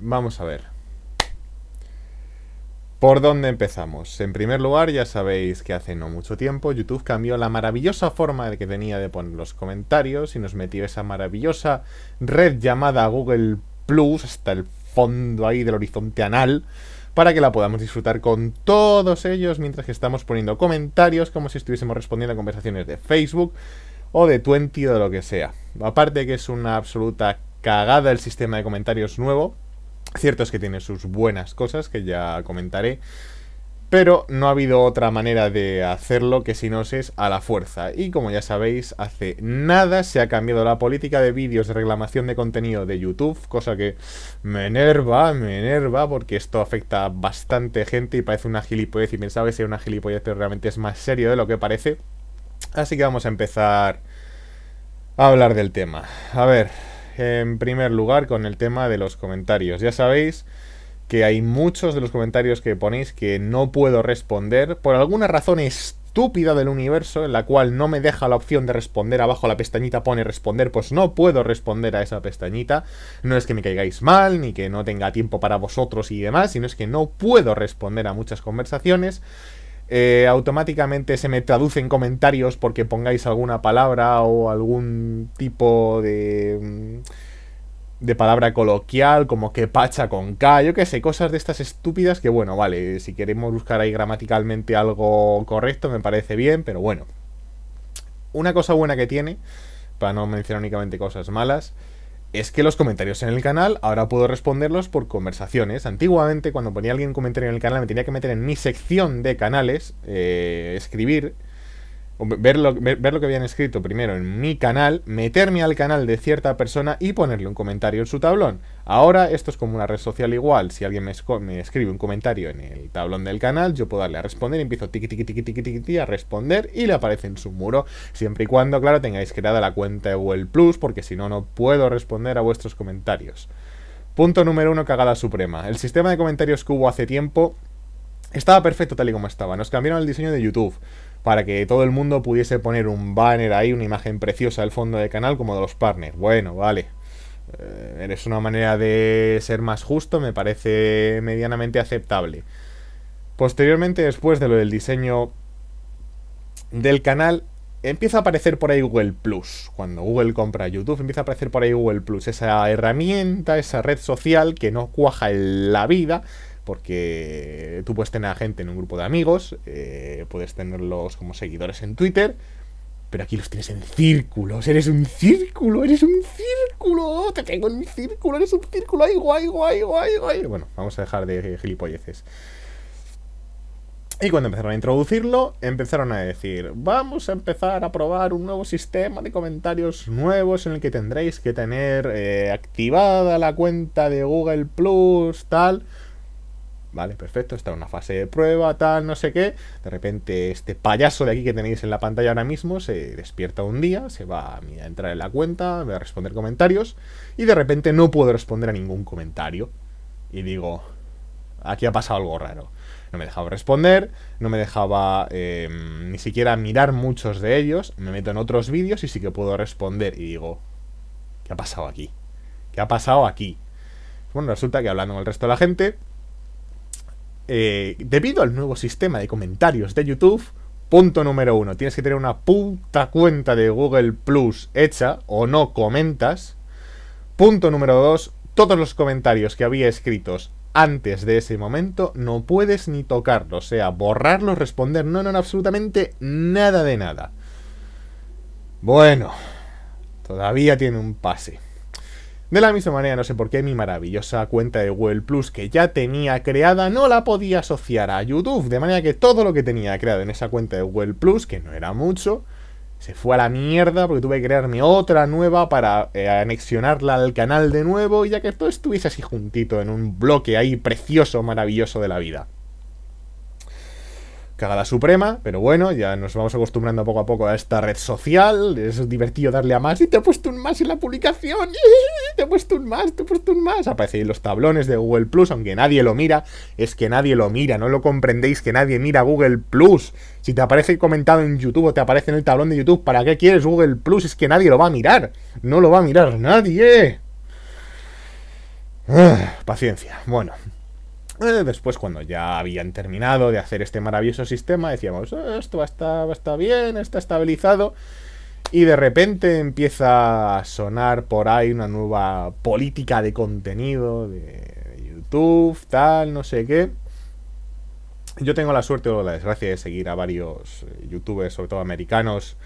Vamos a ver. ¿Por dónde empezamos? En primer lugar, ya sabéis que hace no mucho tiempo YouTube cambió la maravillosa forma que tenía de poner los comentarios y nos metió esa maravillosa red llamada Google Plus hasta el fondo ahí del horizonte anal para que la podamos disfrutar con todos ellos mientras que estamos poniendo comentarios como si estuviésemos respondiendo a conversaciones de Facebook o de Twenty o de lo que sea. Aparte que es una absoluta cagada el sistema de comentarios nuevo. Cierto es que tiene sus buenas cosas, que ya comentaré. Pero no ha habido otra manera de hacerlo que si no es a la fuerza. Y como ya sabéis, hace nada se ha cambiado la política de vídeos de reclamación de contenido de YouTube, cosa que me enerva, me enerva, porque esto afecta a bastante gente y parece una gilipollez. Y pensaba que sería una gilipollez, pero realmente es más serio de lo que parece. Así que vamos a empezar a hablar del tema. A ver, en primer lugar con el tema de los comentarios. Ya sabéis que hay muchos de los comentarios que ponéis que no puedo responder por alguna razón estúpida del universo en la cual no me deja la opción de responder abajo la pestañita pone responder, pues no puedo responder a esa pestañita. No es que me caigáis mal ni que no tenga tiempo para vosotros y demás, sino es que no puedo responder a muchas conversaciones eh, automáticamente se me traduce en comentarios porque pongáis alguna palabra o algún tipo de mm, de palabra coloquial, como que pacha con K, yo qué sé, cosas de estas estúpidas que bueno, vale, si queremos buscar ahí gramaticalmente algo correcto me parece bien, pero bueno. Una cosa buena que tiene, para no mencionar únicamente cosas malas, es que los comentarios en el canal ahora puedo responderlos por conversaciones. Antiguamente, cuando ponía alguien un comentario en el canal, me tenía que meter en mi sección de canales, eh, escribir ver lo, que habían escrito primero en mi canal, meterme al canal de cierta persona y ponerle un comentario en su tablón. Ahora esto es como una red social igual, si alguien me, escribe un comentario en el tablón del canal, yo puedo darle a responder y empiezo tiqui a responder y le aparece en su muro, siempre y cuando, claro, tengáis creada la cuenta o el Plus, porque si no, no puedo responder a vuestros comentarios. Punto número uno, cagada suprema. El sistema de comentarios que hubo hace tiempo estaba perfecto tal y como estaba. Nos cambiaron el diseño de YouTube para que todo el mundo pudiese poner un banner ahí, una imagen preciosa al fondo del canal como de los partners. Bueno, vale. Eh, eres una manera de ser más justo, me parece medianamente aceptable. Posteriormente, después de lo del diseño del canal, empieza a aparecer por ahí Google Plus. Cuando Google compra YouTube, empieza a aparecer por ahí Google Plus, esa herramienta, esa red social que no cuaja en la vida, porque tú puedes tener a gente en un grupo de amigos, eh, puedes tenerlos como seguidores en Twitter, pero aquí los tienes en círculos, eres un círculo, eres un círculo, te tengo en mi círculo, eres un círculo, ay, guay, guay, guay, Bueno, vamos a dejar de gilipolleces. Y cuando empezaron a introducirlo, empezaron a decir, vamos a empezar a probar un nuevo sistema de comentarios nuevos en el que tendréis que tener eh, activada la cuenta de Google Plus, tal. Vale, perfecto, está en una fase de prueba, tal, no sé qué. De repente este payaso de aquí que tenéis en la pantalla ahora mismo se despierta un día, se va a entrar en la cuenta, va a responder comentarios y de repente no puedo responder a ningún comentario. Y digo, aquí ha pasado algo raro. No me dejaba responder, no me dejaba em, ni siquiera mirar muchos de ellos. Me meto en otros vídeos y sí que puedo responder y digo, ¿qué ha pasado aquí? ¿Qué ha pasado aquí? Bueno, resulta que hablando con el resto de la gente, eh, debido al nuevo sistema de comentarios de YouTube, punto número uno, tienes que tener una puta cuenta de Google Plus hecha o no comentas. Punto número dos, todos los comentarios que había escritos antes de ese momento no puedes ni tocarlos, o sea, borrarlos, responder no, no, no, absolutamente nada de nada. Bueno, todavía tiene un pase. De la misma manera, no sé por qué mi maravillosa cuenta de Google Plus que ya tenía creada no la podía asociar a YouTube, de manera que todo lo que tenía creado en esa cuenta de Google Plus, que no era mucho, se fue a la mierda porque tuve que crearme otra nueva para eh, anexionarla al canal de nuevo y ya que todo estuviese así juntito en un bloque ahí precioso, maravilloso de la vida. Cagada suprema, pero bueno, ya nos vamos acostumbrando poco a poco a esta red social. Es divertido darle a más. Y te he puesto un más en la publicación. ¡Y te he puesto un más, te he puesto un más. Aparecen los tablones de Google Plus, aunque nadie lo mira. Es que nadie lo mira, no lo comprendéis que nadie mira Google Plus. Si te aparece comentado en YouTube o te aparece en el tablón de YouTube, ¿para qué quieres Google Plus? Es que nadie lo va a mirar. No lo va a mirar nadie. Ah, paciencia. Bueno, eh, después, cuando ya habían terminado de hacer este maravilloso sistema, decíamos, oh, esto está bien, está estabilizado. Y de repente empieza a sonar por ahí una nueva política de contenido de YouTube, tal, no sé qué. Yo tengo la suerte o la desgracia de seguir a varios eh, youtubers, sobre todo americanos,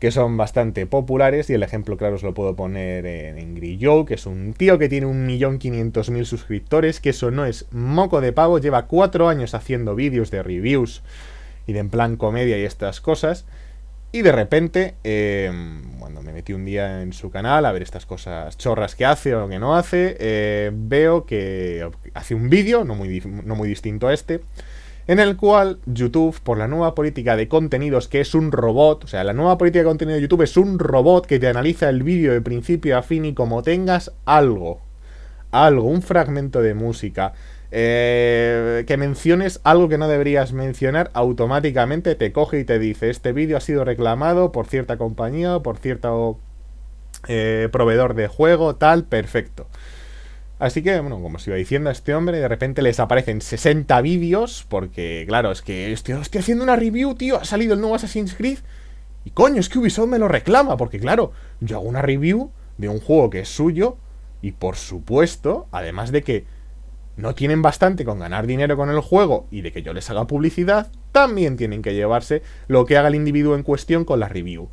que son bastante populares y el ejemplo claro os lo puedo poner en, Grillo que es un tío que tiene un millón mil suscriptores, que eso no es moco de pavo, lleva cuatro años haciendo vídeos de reviews y de en plan comedia y estas cosas. Y de repente, em, cuando me metí un día en su canal a ver estas cosas chorras que hace o que no hace, eh, veo que hace un vídeo, no muy, no muy distinto a este, en el cual YouTube, por la nueva política de contenidos, que es un robot, o sea, la nueva política de contenido de YouTube es un robot que te analiza el vídeo de principio a fin y como tengas algo, algo, un fragmento de música, eh, que menciones algo que no deberías mencionar, automáticamente te coge y te dice, este vídeo ha sido reclamado por cierta compañía, por cierto eh, proveedor de juego, tal, perfecto. Así que, bueno, como os iba diciendo a este hombre, de repente les aparecen 60 vídeos, porque, claro, es que estoy, estoy haciendo una review, tío, ha salido el nuevo Assassin's Creed, y coño, es que Ubisoft me lo reclama, porque, claro, yo hago una review de un juego que es suyo, y por supuesto, además de que no tienen bastante con ganar dinero con el juego y de que yo les haga publicidad, también tienen que llevarse lo que haga el individuo en cuestión con la review.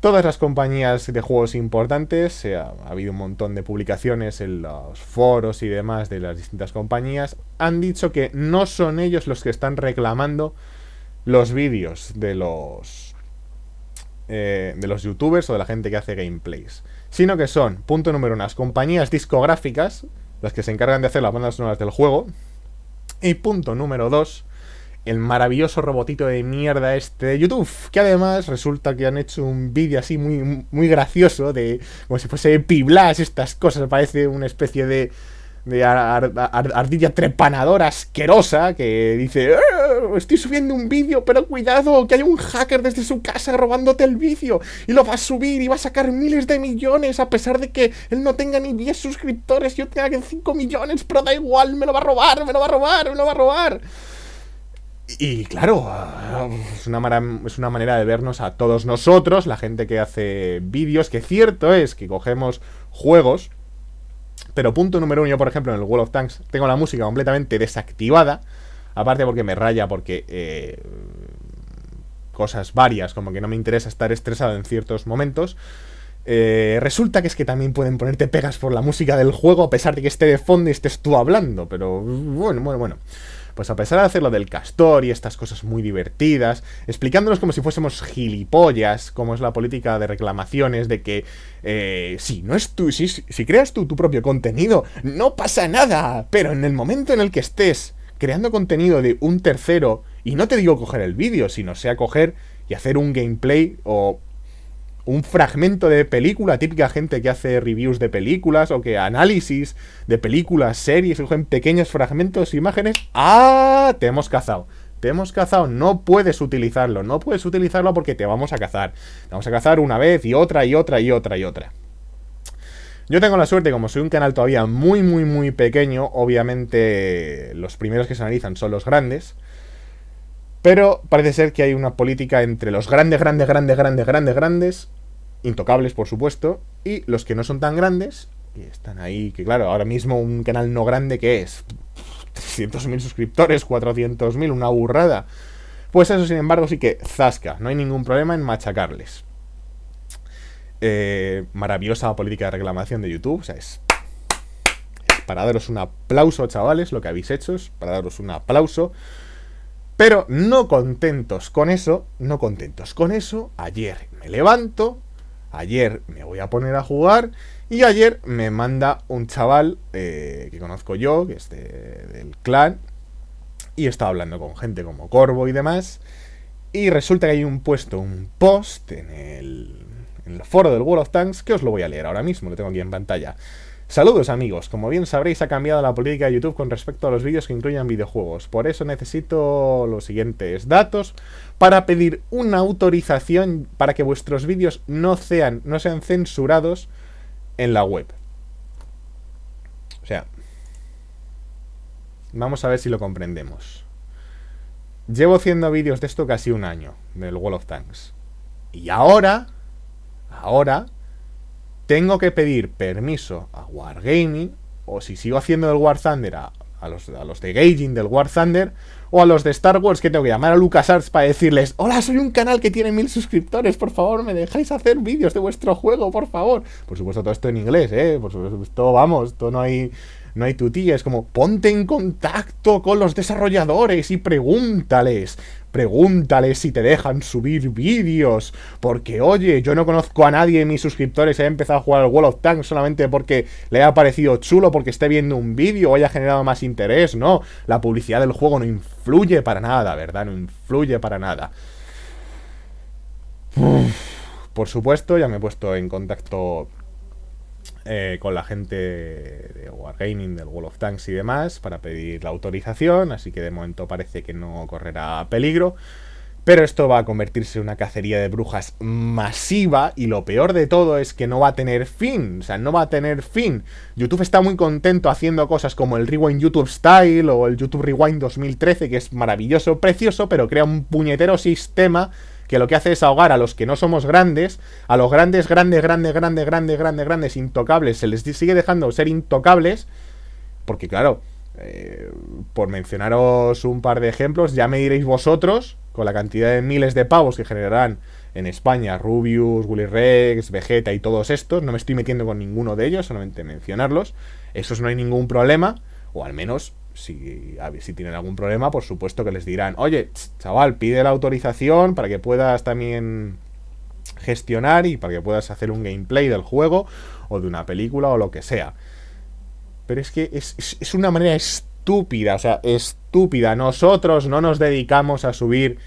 Todas las compañías de juegos importantes, ha habido un montón de publicaciones en los foros y demás de las distintas compañías, han dicho que no son ellos los que están reclamando los vídeos de los eh, de los youtubers o de la gente que hace gameplays, sino que son, punto número uno, las compañías discográficas, las que se encargan de hacer las bandas sonoras del juego, y punto número dos, el maravilloso robotito de mierda este de YouTube, que además resulta que han hecho un vídeo así muy, muy gracioso de como si fuese piblas estas cosas, parece una especie de ardilla trepanadora asquerosa que dice ah, estoy subiendo un vídeo pero cuidado que hay un hacker desde su casa robándote el vídeo y lo va a subir y va a sacar miles de millones a pesar de que él no tenga ni 10 suscriptores yo tenga 5 millones pero da igual me lo va a robar me lo va a robar me lo va a robar y claro, ah, es una, es una manera de vernos a todos nosotros, la gente que hace vídeos, que cierto es que cogemos juegos, pero punto número uno, yo por ejemplo en el World of Tanks tengo la música completamente desactivada, aparte porque me raya, porque... Eh, cosas varias, como que no me interesa estar estresado en ciertos momentos. Eh, resulta que es que también pueden ponerte pegas por la música del juego, a pesar de que esté de fondo y estés tú hablando, pero bueno, bueno, bueno. Pues a pesar de hacer lo del castor y estas cosas muy divertidas, explicándonos como si fuésemos gilipollas, como es la política de reclamaciones, de que eh, si no es tú, si creas tú tu propio contenido, no pasa nada, pero en el momento en el que estés creando contenido de un tercero, y no te digo coger el vídeo, sino sea coger y hacer un gameplay o un fragmento de película, típica gente que hace reviews de películas o que análisis de películas, series, en pequeños fragmentos, imágenes. ¡Ah! Te hemos cazado. Te hemos cazado, no puedes utilizarlo, no puedes utilizarlo porque te vamos a cazar. Te vamos a cazar una vez y otra y otra y otra y otra. Yo tengo la suerte, como soy un canal todavía muy, muy, muy pequeño, obviamente los primeros que se analizan son los grandes. Pero parece ser que hay una política entre los grandes, grandes, grandes, grandes, grandes, grandes, intocables por supuesto, y los que no son tan grandes, y están ahí, que claro, ahora mismo un canal no grande que es 300.000 suscriptores, 400.000, una burrada. Pues eso, sin embargo, sí que zasca, no hay ningún problema en machacarles. Eh, maravillosa política de reclamación de YouTube, o sea, es para daros un aplauso, chavales, lo que habéis hecho es para daros un aplauso. Pero no contentos con eso, no contentos con eso, ayer me levanto, ayer me voy a poner a jugar y ayer me manda un chaval eh, que conozco yo, que es del clan, y estaba hablando con gente como Corvo y demás, y resulta que hay un puesto, un post en el, en el foro del World of Tanks, que os lo voy a leer ahora mismo, lo tengo aquí en pantalla. Saludos amigos, como bien sabréis ha cambiado la política de YouTube con respecto a los vídeos que incluyan videojuegos, por eso necesito los siguientes datos para pedir una autorización para que vuestros vídeos no sean, no sean censurados en la web. O sea, vamos a ver si lo comprendemos. Llevo haciendo vídeos de esto casi un año, del Wall of Tanks. Y ahora, ahora, tengo que pedir permiso a Wargaming, o si sigo haciendo el War Thunder a, los, de Gaging del War Thunder, o a los de Star Wars que tengo que llamar a LucasArts para decirles, hola, soy un canal que tiene mil suscriptores, por favor, me dejáis hacer vídeos de vuestro juego, por favor. Por supuesto, todo esto en inglés, ¿eh? Por supuesto, vamos, todo no hay no hay tutía, es como ponte en contacto con los desarrolladores y pregúntales, pregúntales si te dejan subir vídeos, porque oye, yo no conozco a nadie de mis suscriptores he empezado a jugar al World of Tanks solamente porque le ha parecido chulo, porque esté viendo un vídeo o haya generado más interés, no, la publicidad del juego no influye para nada, ¿verdad? No influye para nada. Por supuesto, ya me he puesto en contacto eh, con la gente de Wargaming, del World of Tanks y demás, para pedir la autorización, así que de momento parece que no correrá peligro. Pero esto va a convertirse en una cacería de brujas masiva y lo peor de todo es que no va a tener fin, o sea, no va a tener fin. YouTube está muy contento haciendo cosas como el Rewind YouTube Style o el YouTube Rewind 2013, que es maravilloso, precioso, pero crea un puñetero sistema que lo que hace es ahogar a los que no somos grandes, a los grandes, grandes, grandes, grandes, grandes, grandes, grandes, intocables, se les sigue dejando ser intocables, porque claro, eh, por mencionaros un par de ejemplos, ya me diréis vosotros, con la cantidad de miles de pavos que generarán en España Rubius, Willyrex, Rex, Vegeta y todos estos, no me estoy metiendo con ninguno de ellos, solamente mencionarlos, esos no hay ningún problema, o al menos si, si tienen algún problema, por supuesto que les dirán, oye, chaval, pide la autorización para que puedas también gestionar y para que puedas hacer un gameplay del juego o de una película o lo que sea. Pero es que es una manera estúpida, o sea, estúpida. Nosotros no nos dedicamos a subir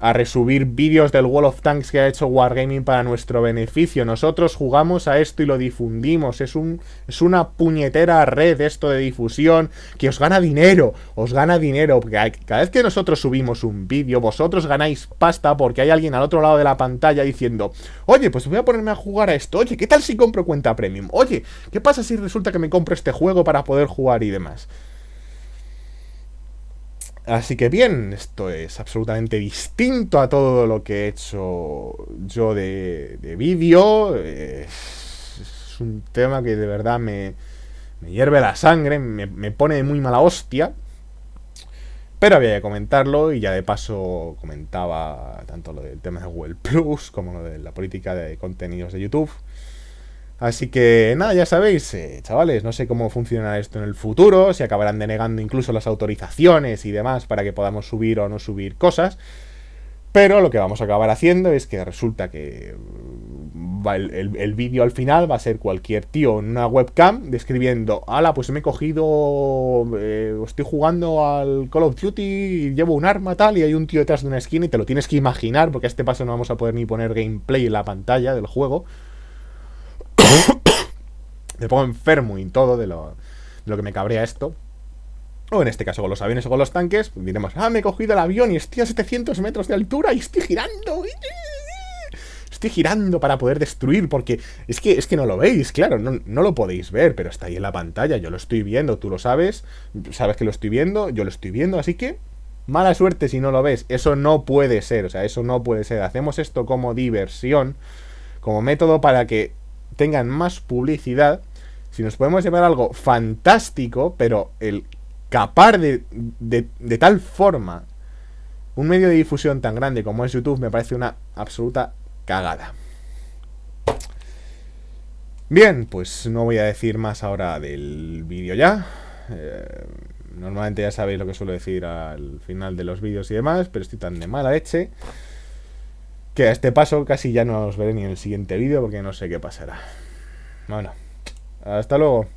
a resubir vídeos del Wall of Tanks que ha hecho Wargaming para nuestro beneficio. Nosotros jugamos a esto y lo difundimos. Es, un, es una puñetera red esto de difusión que os gana dinero. Os gana dinero. cada vez que nosotros subimos un vídeo, vosotros ganáis pasta porque hay alguien al otro lado de la pantalla diciendo, oye, pues voy a ponerme a jugar a esto. Oye, ¿qué tal si compro cuenta premium? Oye, ¿qué pasa si resulta que me compro este juego para poder jugar y demás? Así que bien, esto es absolutamente distinto a todo lo que he hecho yo de, vídeo. Es, un tema que de verdad me, hierve la sangre, me, pone de muy mala hostia. Pero había que comentarlo y ya de paso comentaba tanto lo del tema de Google Plus como lo de la política de contenidos de YouTube. Así que nada, ya sabéis, eh, chavales, no sé cómo funcionará esto en el futuro, si acabarán denegando incluso las autorizaciones y demás para que podamos subir o no subir cosas. Pero lo que vamos a acabar haciendo es que resulta que mm, el, vídeo al final va a ser cualquier tío en una webcam describiendo, ala, pues me he cogido, eh, estoy jugando al Call of Duty, y llevo un arma tal y hay un tío detrás de una esquina y te lo tienes que imaginar porque a este paso no vamos a poder ni poner gameplay en la pantalla del juego me pongo enfermo y todo de lo, que me cabrea esto. O en este caso con los aviones o con los tanques, pues diremos, ah, me he cogido el avión y estoy a 700 metros de altura y estoy girando. Estoy girando para poder destruir, porque es que, es que no lo veis, claro, no, no lo podéis ver, pero está ahí en la pantalla, yo lo estoy viendo, tú lo sabes, sabes que lo estoy viendo, yo lo estoy viendo, así que mala suerte si no lo ves, eso no puede ser, o sea, eso no puede ser. Hacemos esto como diversión, como método para que tengan más publicidad si nos podemos llevar algo fantástico, pero el capar de, tal forma un medio de difusión tan grande como es YouTube me parece una absoluta cagada. Bien, pues no voy a decir más ahora del vídeo ya. Eh, normalmente ya sabéis lo que suelo decir al final de los vídeos y demás, pero estoy tan de mala leche que a este paso casi ya no os veré ni en el siguiente vídeo porque no sé qué pasará. Bueno. Hasta luego.